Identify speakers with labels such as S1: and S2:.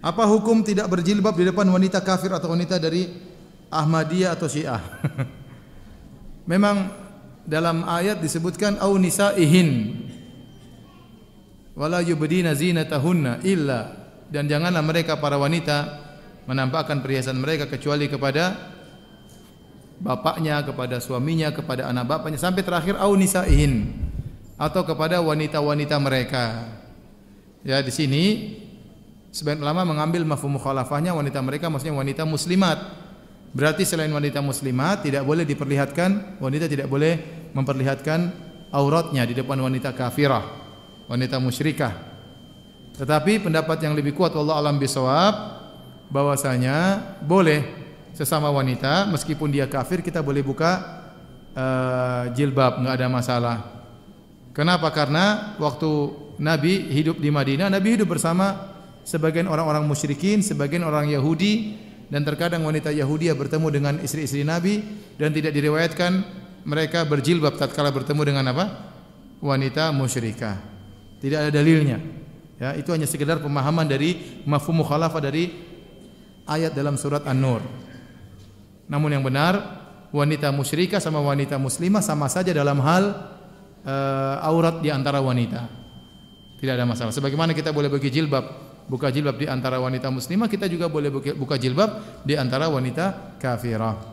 S1: Apa hukum tidak berjilbab di depan wanita kafir atau wanita dari Ahmadiyah atau Syiah? Memang dalam ayat disebutkan au nisaihin wala yubdina zinatahunna illa dan janganlah mereka para wanita menampakkan perhiasan mereka kecuali kepada bapaknya, kepada suaminya, kepada anak bapaknya sampai terakhir au nisaihin atau kepada wanita-wanita mereka. Ya di sini Sebagian ulama mengambil mafhum mukhalafahnya wanita mereka maksudnya wanita muslimat. Berarti selain wanita muslimat tidak boleh diperlihatkan, wanita tidak boleh memperlihatkan auratnya di depan wanita kafirah, wanita musyrikah. Tetapi pendapat yang lebih kuat Allah alam bisawab bahwasanya boleh sesama wanita meskipun dia kafir kita boleh buka uh, jilbab nggak ada masalah. Kenapa? Karena waktu Nabi hidup di Madinah, Nabi hidup bersama sebagian orang-orang musyrikin, sebagian orang Yahudi dan terkadang wanita Yahudi bertemu dengan istri-istri Nabi dan tidak diriwayatkan mereka berjilbab tatkala bertemu dengan apa? wanita musyrikah. Tidak ada dalilnya. Ya, itu hanya sekedar pemahaman dari mafhum mukhalafah dari ayat dalam surat An-Nur. Namun yang benar wanita musyrikah sama wanita muslimah sama saja dalam hal uh, aurat di antara wanita. Tidak ada masalah. Sebagaimana kita boleh bagi jilbab buka jilbab di antara wanita muslimah, kita juga boleh buka jilbab di antara wanita kafirah.